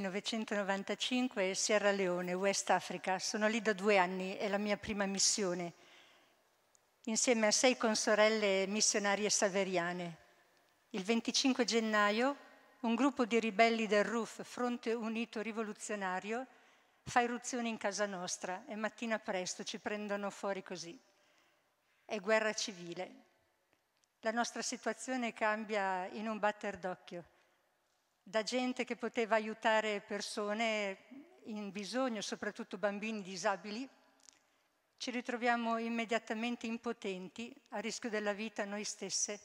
1995 Sierra Leone, West Africa. Sono lì da due anni, è la mia prima missione, insieme a sei consorelle missionarie saveriane. Il 25 gennaio un gruppo di ribelli del RUF, Fronte Unito Rivoluzionario, fa irruzione in casa nostra e mattina presto ci prendono fuori così. È guerra civile. La nostra situazione cambia in un batter d'occhio da gente che poteva aiutare persone in bisogno, soprattutto bambini disabili, ci ritroviamo immediatamente impotenti, a rischio della vita noi stesse.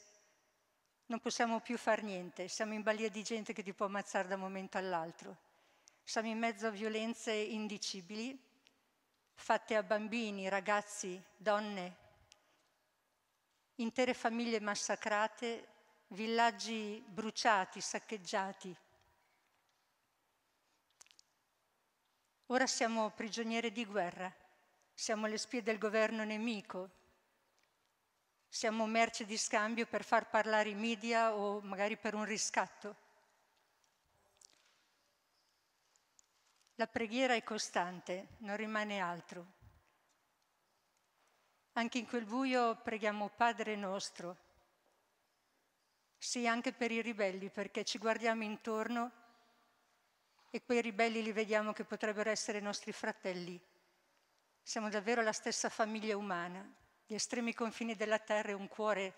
Non possiamo più far niente, siamo in balia di gente che ti può ammazzare da un momento all'altro. Siamo in mezzo a violenze indicibili, fatte a bambini, ragazzi, donne, intere famiglie massacrate villaggi bruciati, saccheggiati. Ora siamo prigionieri di guerra, siamo le spie del governo nemico, siamo merce di scambio per far parlare i media o magari per un riscatto. La preghiera è costante, non rimane altro. Anche in quel buio preghiamo Padre nostro, sì, anche per i ribelli, perché ci guardiamo intorno e quei ribelli li vediamo che potrebbero essere i nostri fratelli. Siamo davvero la stessa famiglia umana, gli estremi confini della terra e un cuore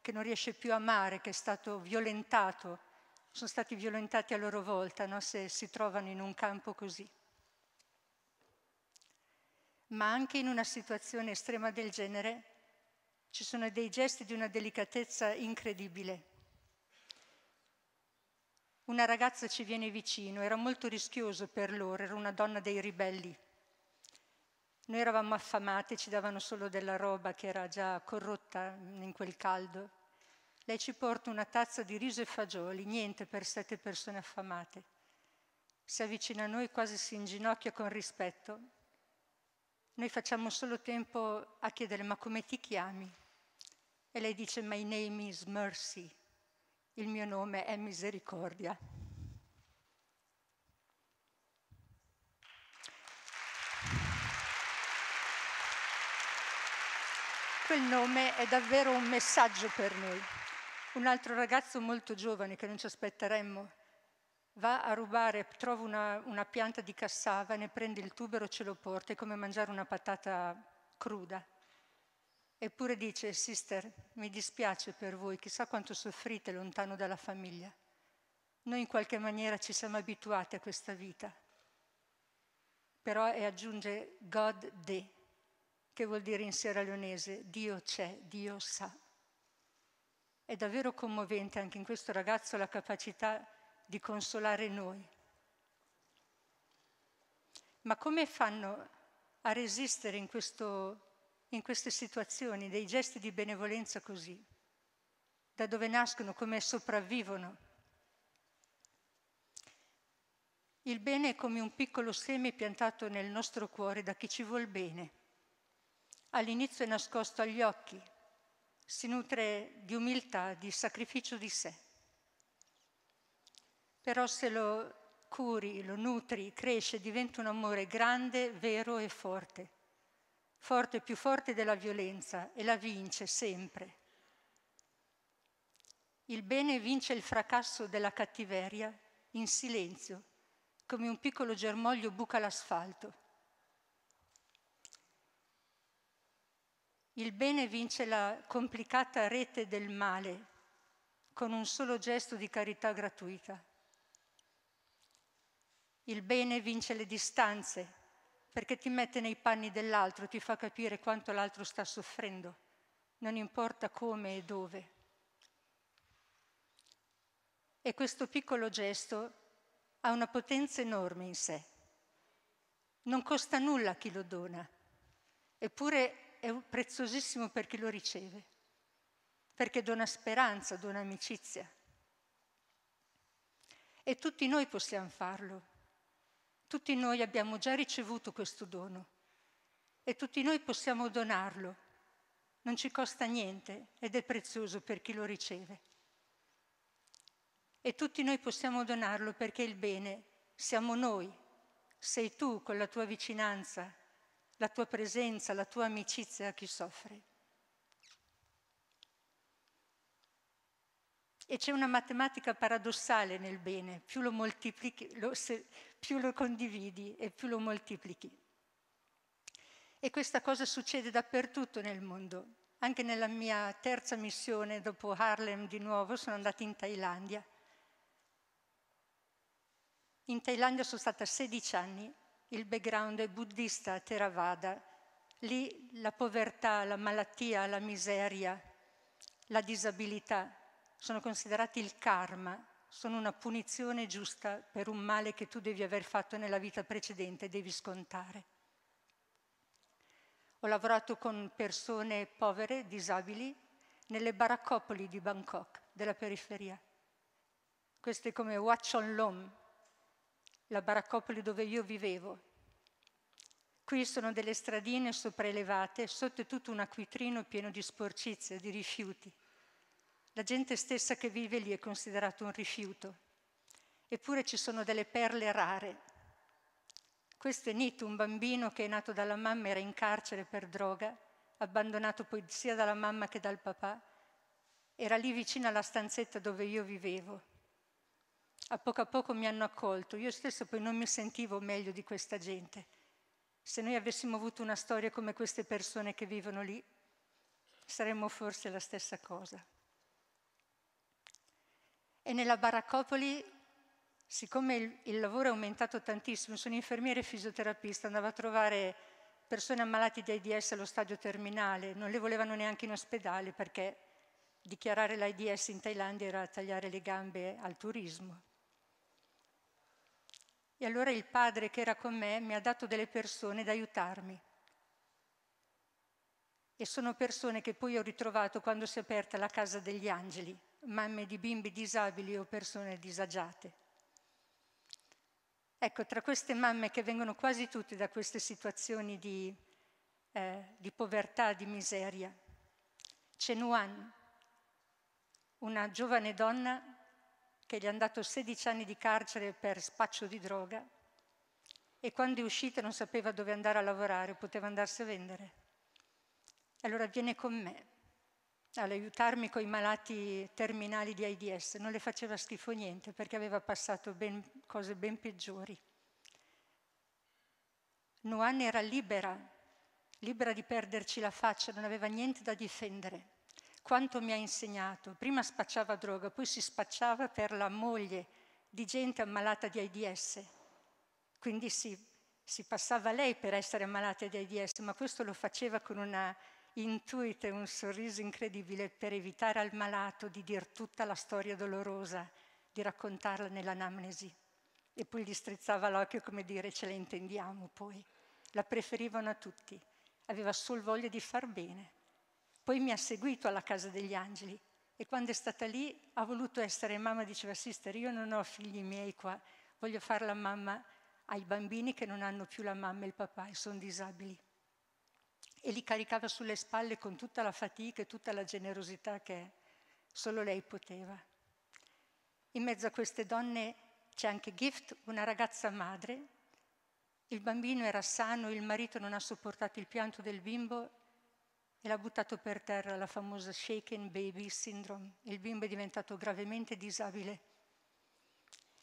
che non riesce più a amare, che è stato violentato, sono stati violentati a loro volta, no? se si trovano in un campo così ma anche in una situazione estrema del genere ci sono dei gesti di una delicatezza incredibile. Una ragazza ci viene vicino, era molto rischioso per loro, era una donna dei ribelli. Noi eravamo affamate, ci davano solo della roba che era già corrotta in quel caldo. Lei ci porta una tazza di riso e fagioli, niente per sette persone affamate. Si avvicina a noi, quasi si inginocchia con rispetto. Noi facciamo solo tempo a chiedere ma come ti chiami? E lei dice my name is Mercy, il mio nome è misericordia. Quel nome è davvero un messaggio per noi. Un altro ragazzo molto giovane che non ci aspetteremmo va a rubare, trova una, una pianta di cassava, ne prende il tubero, ce lo porta, è come mangiare una patata cruda Eppure dice, sister, mi dispiace per voi, chissà quanto soffrite lontano dalla famiglia. Noi in qualche maniera ci siamo abituati a questa vita. Però e aggiunge God de, che vuol dire in sierra leonese Dio c'è, Dio sa. È davvero commovente anche in questo ragazzo la capacità di consolare noi. Ma come fanno a resistere in questo in queste situazioni dei gesti di benevolenza così, da dove nascono, come sopravvivono. Il bene è come un piccolo seme piantato nel nostro cuore da chi ci vuol bene. All'inizio è nascosto agli occhi, si nutre di umiltà, di sacrificio di sé. Però se lo curi, lo nutri, cresce, diventa un amore grande, vero e forte forte più forte della violenza e la vince sempre. Il bene vince il fracasso della cattiveria in silenzio, come un piccolo germoglio buca l'asfalto. Il bene vince la complicata rete del male con un solo gesto di carità gratuita. Il bene vince le distanze perché ti mette nei panni dell'altro, ti fa capire quanto l'altro sta soffrendo, non importa come e dove. E questo piccolo gesto ha una potenza enorme in sé. Non costa nulla a chi lo dona, eppure è preziosissimo per chi lo riceve, perché dona speranza, dona amicizia. E tutti noi possiamo farlo tutti noi abbiamo già ricevuto questo dono e tutti noi possiamo donarlo. Non ci costa niente ed è prezioso per chi lo riceve. E tutti noi possiamo donarlo perché il bene siamo noi, sei tu con la tua vicinanza, la tua presenza, la tua amicizia a chi soffre. E c'è una matematica paradossale nel bene, più lo, lo, se, più lo condividi e più lo moltiplichi. E questa cosa succede dappertutto nel mondo. Anche nella mia terza missione, dopo Harlem di nuovo, sono andata in Thailandia. In Thailandia sono stata 16 anni, il background è buddista Theravada. Lì la povertà, la malattia, la miseria, la disabilità, sono considerati il karma, sono una punizione giusta per un male che tu devi aver fatto nella vita precedente e devi scontare. Ho lavorato con persone povere, disabili, nelle baraccopoli di Bangkok, della periferia. Questo è come Wat Chon Lom, la baraccopoli dove io vivevo. Qui sono delle stradine sopraelevate, sotto tutto un acquitrino pieno di sporcizie, di rifiuti la gente stessa che vive lì è considerata un rifiuto. Eppure ci sono delle perle rare. Questo è Nito, un bambino che è nato dalla mamma, era in carcere per droga, abbandonato poi sia dalla mamma che dal papà. Era lì vicino alla stanzetta dove io vivevo. A poco a poco mi hanno accolto, io stesso poi non mi sentivo meglio di questa gente. Se noi avessimo avuto una storia come queste persone che vivono lì, saremmo forse la stessa cosa. E nella baraccopoli, siccome il, il lavoro è aumentato tantissimo, sono infermiere e fisioterapista, andavo a trovare persone ammalate di AIDS allo stadio terminale, non le volevano neanche in ospedale perché dichiarare l'AIDS in Thailandia era tagliare le gambe al turismo. E allora il padre che era con me mi ha dato delle persone da aiutarmi. E sono persone che poi ho ritrovato quando si è aperta la Casa degli Angeli, mamme di bimbi disabili o persone disagiate. Ecco, tra queste mamme che vengono quasi tutte da queste situazioni di, eh, di povertà, di miseria, c'è Nuan, una giovane donna che gli hanno dato 16 anni di carcere per spaccio di droga e quando è uscita non sapeva dove andare a lavorare, poteva andarsi a vendere. Allora viene con me all'aiutarmi con i malati terminali di AIDS, non le faceva schifo niente perché aveva passato ben, cose ben peggiori. Nuan era libera, libera di perderci la faccia, non aveva niente da difendere. Quanto mi ha insegnato, prima spacciava droga, poi si spacciava per la moglie di gente ammalata di AIDS. Quindi si, si passava lei per essere ammalata di AIDS, ma questo lo faceva con una intuite un sorriso incredibile per evitare al malato di dire tutta la storia dolorosa, di raccontarla nell'anamnesi. E poi gli strizzava l'occhio come dire ce la intendiamo poi. La preferivano a tutti, aveva sol voglia di far bene. Poi mi ha seguito alla casa degli angeli e quando è stata lì ha voluto essere mamma, diceva sister, io non ho figli miei qua, voglio fare la mamma ai bambini che non hanno più la mamma e il papà e sono disabili e li caricava sulle spalle con tutta la fatica e tutta la generosità che solo lei poteva. In mezzo a queste donne c'è anche Gift, una ragazza madre. Il bambino era sano, il marito non ha sopportato il pianto del bimbo e l'ha buttato per terra la famosa shaken baby syndrome. Il bimbo è diventato gravemente disabile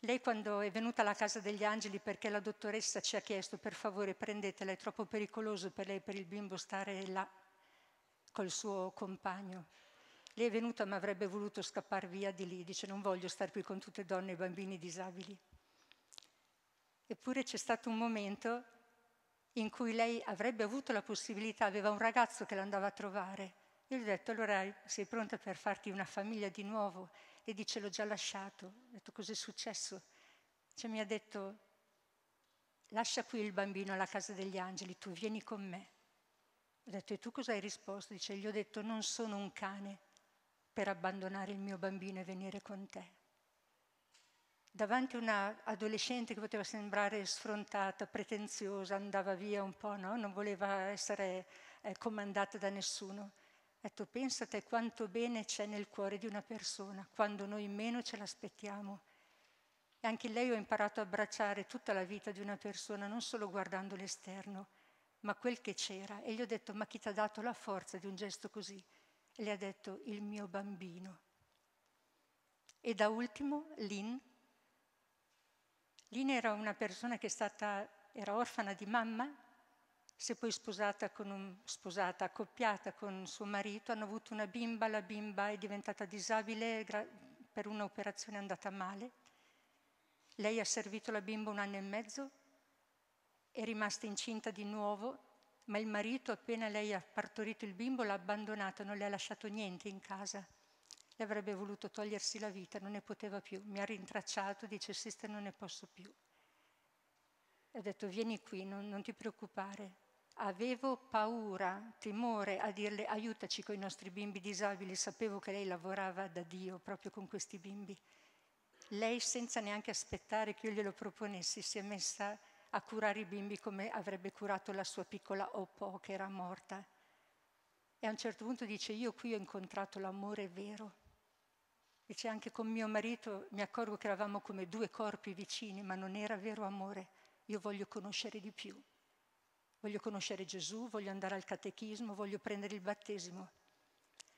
lei quando è venuta alla Casa degli Angeli perché la dottoressa ci ha chiesto per favore prendetela, è troppo pericoloso per lei, per il bimbo stare là col suo compagno. Lei è venuta ma avrebbe voluto scappare via di lì, dice non voglio stare qui con tutte donne e bambini disabili. Eppure c'è stato un momento in cui lei avrebbe avuto la possibilità, aveva un ragazzo che l'andava a trovare. Io gli ho detto allora sei pronta per farti una famiglia di nuovo? e dice l'ho già lasciato. Ho detto cos'è successo? Cioè, mi ha detto lascia qui il bambino alla casa degli angeli, tu vieni con me. Ho detto e tu cosa hai risposto? Dice gli ho detto non sono un cane per abbandonare il mio bambino e venire con te. Davanti a una adolescente che poteva sembrare sfrontata, pretenziosa, andava via un po', no? non voleva essere eh, comandata da nessuno. Ecco, pensate quanto bene c'è nel cuore di una persona quando noi meno ce l'aspettiamo. E anche lei ho imparato a abbracciare tutta la vita di una persona, non solo guardando l'esterno, ma quel che c'era. E gli ho detto, ma chi ti ha dato la forza di un gesto così? E le ha detto, il mio bambino. E da ultimo, Lynn. Lynn era una persona che è stata, era orfana di mamma si è poi sposata, un, sposata, accoppiata con suo marito, hanno avuto una bimba, la bimba è diventata disabile per un'operazione andata male. Lei ha servito la bimba un anno e mezzo, è rimasta incinta di nuovo, ma il marito appena lei ha partorito il bimbo l'ha abbandonata, non le ha lasciato niente in casa. Le avrebbe voluto togliersi la vita, non ne poteva più. Mi ha rintracciato, dice sister non ne posso più. Ha detto vieni qui, non, non ti preoccupare, avevo paura, timore a dirle aiutaci con i nostri bimbi disabili, sapevo che lei lavorava da Dio proprio con questi bimbi. Lei senza neanche aspettare che io glielo proponessi si è messa a curare i bimbi come avrebbe curato la sua piccola Oppo che era morta. E a un certo punto dice io qui ho incontrato l'amore vero. Dice anche con mio marito mi accorgo che eravamo come due corpi vicini, ma non era vero amore. Io voglio conoscere di più Voglio conoscere Gesù, voglio andare al catechismo, voglio prendere il battesimo.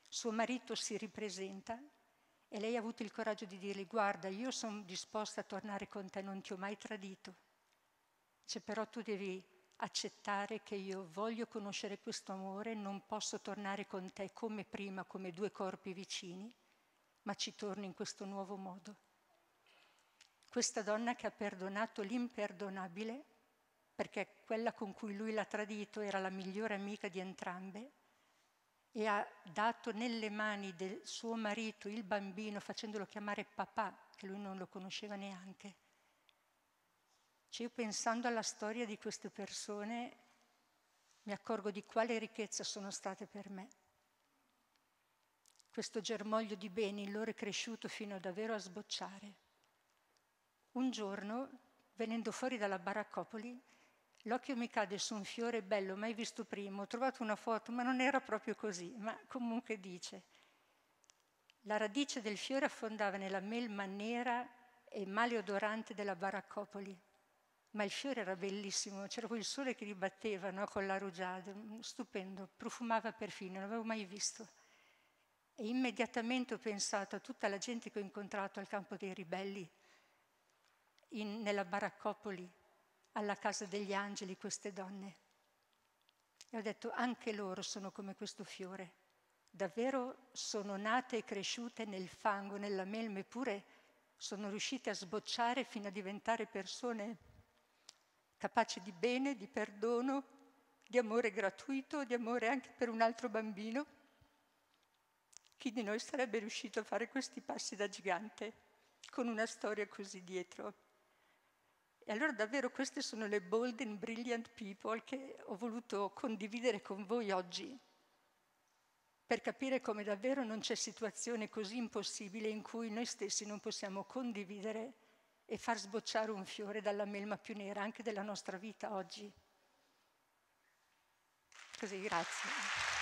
Suo marito si ripresenta e lei ha avuto il coraggio di dirgli guarda, io sono disposta a tornare con te, non ti ho mai tradito. cioè, però tu devi accettare che io voglio conoscere questo amore, non posso tornare con te come prima, come due corpi vicini, ma ci torno in questo nuovo modo. Questa donna che ha perdonato l'imperdonabile perché quella con cui lui l'ha tradito era la migliore amica di entrambe, e ha dato nelle mani del suo marito il bambino facendolo chiamare papà, che lui non lo conosceva neanche. Cioè, io pensando alla storia di queste persone mi accorgo di quale ricchezza sono state per me. Questo germoglio di beni in loro è cresciuto fino davvero a sbocciare. Un giorno, venendo fuori dalla baraccopoli, L'occhio mi cade su un fiore bello, mai visto prima, ho trovato una foto, ma non era proprio così, ma comunque dice. La radice del fiore affondava nella melma nera e maleodorante della baraccopoli, ma il fiore era bellissimo, c'era quel sole che ribatteva no, con la rugiada, stupendo, profumava perfino, non l'avevo mai visto. E immediatamente ho pensato a tutta la gente che ho incontrato al campo dei ribelli, in, nella baraccopoli, alla casa degli angeli queste donne. E ho detto, anche loro sono come questo fiore. Davvero sono nate e cresciute nel fango, nella melma, eppure sono riuscite a sbocciare fino a diventare persone capaci di bene, di perdono, di amore gratuito, di amore anche per un altro bambino. Chi di noi sarebbe riuscito a fare questi passi da gigante con una storia così dietro? E allora davvero queste sono le bold and brilliant people che ho voluto condividere con voi oggi per capire come davvero non c'è situazione così impossibile in cui noi stessi non possiamo condividere e far sbocciare un fiore dalla melma più nera anche della nostra vita oggi. Così, grazie.